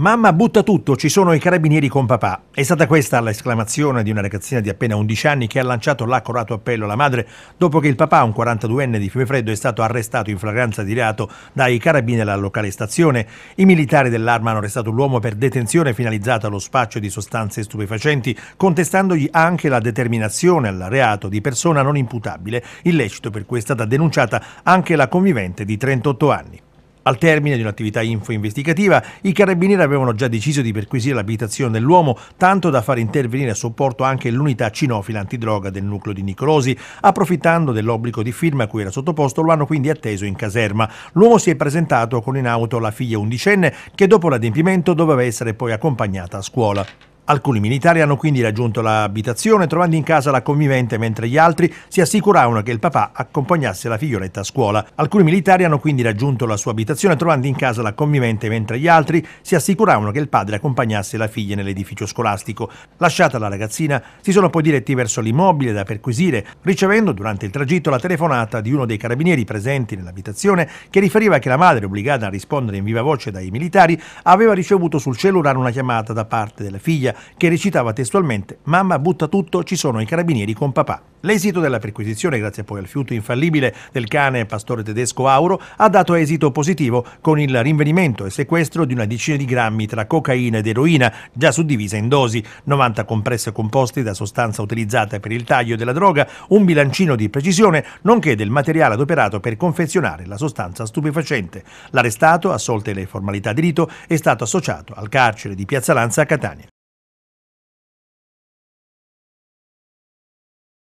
Mamma butta tutto, ci sono i carabinieri con papà. È stata questa l'esclamazione di una ragazzina di appena 11 anni che ha lanciato l'accorato appello alla madre dopo che il papà, un 42enne di Fiumefreddo, è stato arrestato in flagranza di reato dai carabinieri alla locale stazione. I militari dell'arma hanno arrestato l'uomo per detenzione finalizzata allo spaccio di sostanze stupefacenti, contestandogli anche la determinazione al reato di persona non imputabile, illecito per cui è stata denunciata anche la convivente di 38 anni. Al termine di un'attività info-investigativa, i carabinieri avevano già deciso di perquisire l'abitazione dell'uomo, tanto da far intervenire a supporto anche l'unità cinofila antidroga del nucleo di Nicolosi. Approfittando dell'obbligo di firma a cui era sottoposto, lo hanno quindi atteso in caserma. L'uomo si è presentato con in auto la figlia undicenne, che dopo l'adempimento doveva essere poi accompagnata a scuola. Alcuni militari hanno quindi raggiunto l'abitazione trovando in casa la convivente mentre gli altri si assicuravano che il papà accompagnasse la figlioletta a scuola. Alcuni militari hanno quindi raggiunto la sua abitazione trovando in casa la convivente mentre gli altri si assicuravano che il padre accompagnasse la figlia nell'edificio scolastico. Lasciata la ragazzina si sono poi diretti verso l'immobile da perquisire ricevendo durante il tragitto la telefonata di uno dei carabinieri presenti nell'abitazione che riferiva che la madre obbligata a rispondere in viva voce dai militari aveva ricevuto sul cellulare una chiamata da parte della figlia che recitava testualmente Mamma butta tutto, ci sono i carabinieri con papà. L'esito della perquisizione, grazie poi al fiuto infallibile del cane pastore tedesco Auro, ha dato esito positivo con il rinvenimento e sequestro di una decina di grammi tra cocaina ed eroina, già suddivisa in dosi, 90 compresse composte da sostanza utilizzata per il taglio della droga, un bilancino di precisione, nonché del materiale adoperato per confezionare la sostanza stupefacente. L'arrestato, assolte le formalità di rito, è stato associato al carcere di Piazza Lanza a Catania.